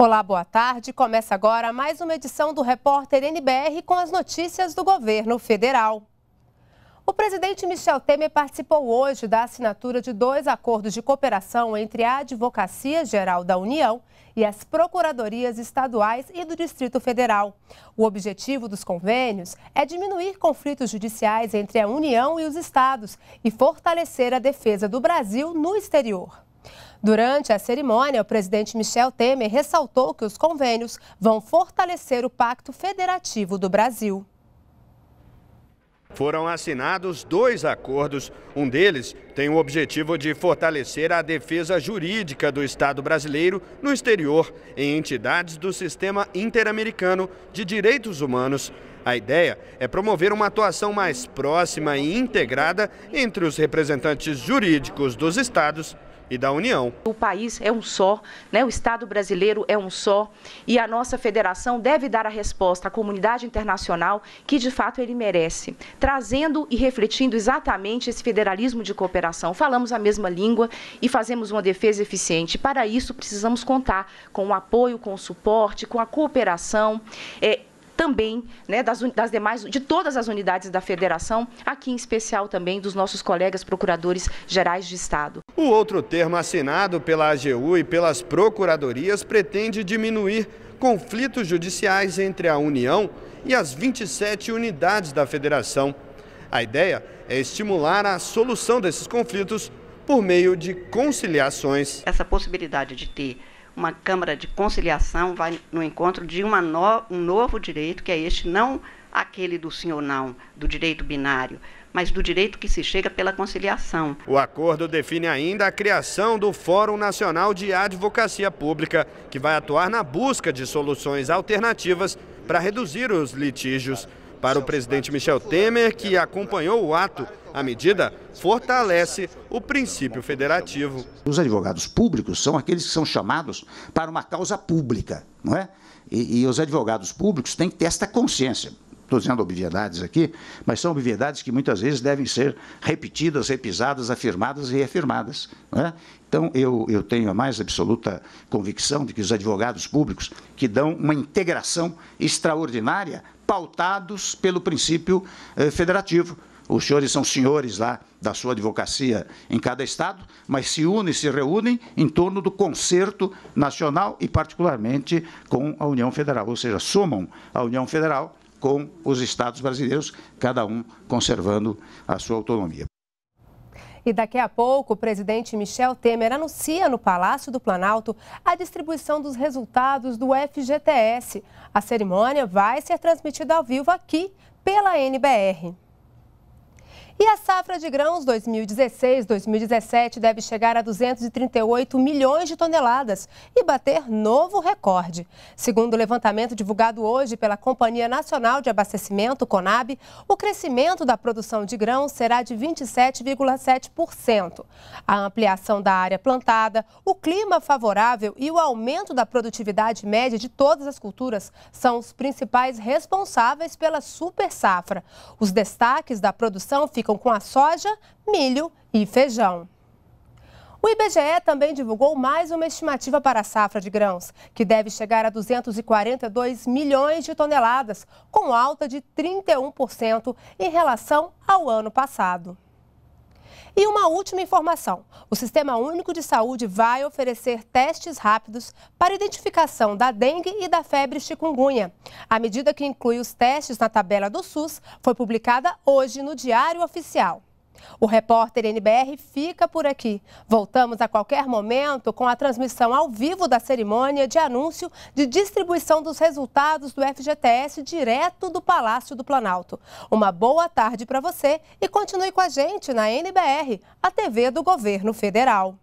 Olá, boa tarde. Começa agora mais uma edição do Repórter NBR com as notícias do governo federal. O presidente Michel Temer participou hoje da assinatura de dois acordos de cooperação entre a Advocacia Geral da União e as procuradorias estaduais e do Distrito Federal. O objetivo dos convênios é diminuir conflitos judiciais entre a União e os estados e fortalecer a defesa do Brasil no exterior. Durante a cerimônia, o presidente Michel Temer ressaltou que os convênios vão fortalecer o Pacto Federativo do Brasil. Foram assinados dois acordos. Um deles tem o objetivo de fortalecer a defesa jurídica do Estado brasileiro no exterior, em entidades do sistema interamericano de direitos humanos. A ideia é promover uma atuação mais próxima e integrada entre os representantes jurídicos dos estados e da União. O país é um só, né? o Estado brasileiro é um só e a nossa federação deve dar a resposta à comunidade internacional que de fato ele merece, trazendo e refletindo exatamente esse federalismo de cooperação. Falamos a mesma língua e fazemos uma defesa eficiente. Para isso, precisamos contar com o apoio, com o suporte, com a cooperação. É, também né, das, das, demais, de todas as unidades da federação, aqui em especial também dos nossos colegas procuradores gerais de Estado. O outro termo assinado pela AGU e pelas procuradorias pretende diminuir conflitos judiciais entre a União e as 27 unidades da federação. A ideia é estimular a solução desses conflitos por meio de conciliações. Essa possibilidade de ter uma Câmara de Conciliação vai no encontro de no, um novo direito, que é este, não aquele do sim ou não, do direito binário, mas do direito que se chega pela conciliação. O acordo define ainda a criação do Fórum Nacional de Advocacia Pública, que vai atuar na busca de soluções alternativas para reduzir os litígios. Para o presidente Michel Temer, que acompanhou o ato, a medida fortalece o princípio federativo. Os advogados públicos são aqueles que são chamados para uma causa pública, não é? E, e os advogados públicos têm que ter esta consciência. Estou dizendo obviedades aqui, mas são obviedades que muitas vezes devem ser repetidas, repisadas, afirmadas e reafirmadas. É? Então, eu, eu tenho a mais absoluta convicção de que os advogados públicos, que dão uma integração extraordinária, pautados pelo princípio eh, federativo. Os senhores são senhores lá da sua advocacia em cada estado, mas se unem, se reúnem em torno do conserto nacional e, particularmente, com a União Federal, ou seja, somam a União Federal com os estados brasileiros, cada um conservando a sua autonomia. E daqui a pouco, o presidente Michel Temer anuncia no Palácio do Planalto a distribuição dos resultados do FGTS. A cerimônia vai ser transmitida ao vivo aqui pela NBR. E a safra de grãos 2016-2017 deve chegar a 238 milhões de toneladas e bater novo recorde. Segundo o levantamento divulgado hoje pela Companhia Nacional de Abastecimento, CONAB, o crescimento da produção de grãos será de 27,7%. A ampliação da área plantada, o clima favorável e o aumento da produtividade média de todas as culturas são os principais responsáveis pela super safra. Os destaques da produção ficam ficam com a soja, milho e feijão. O IBGE também divulgou mais uma estimativa para a safra de grãos, que deve chegar a 242 milhões de toneladas, com alta de 31% em relação ao ano passado. E uma última informação: o Sistema Único de Saúde vai oferecer testes rápidos para identificação da dengue e da febre chikungunya. A medida que inclui os testes na tabela do SUS foi publicada hoje no Diário Oficial. O repórter NBR fica por aqui. Voltamos a qualquer momento com a transmissão ao vivo da cerimônia de anúncio de distribuição dos resultados do FGTS direto do Palácio do Planalto. Uma boa tarde para você e continue com a gente na NBR, a TV do Governo Federal.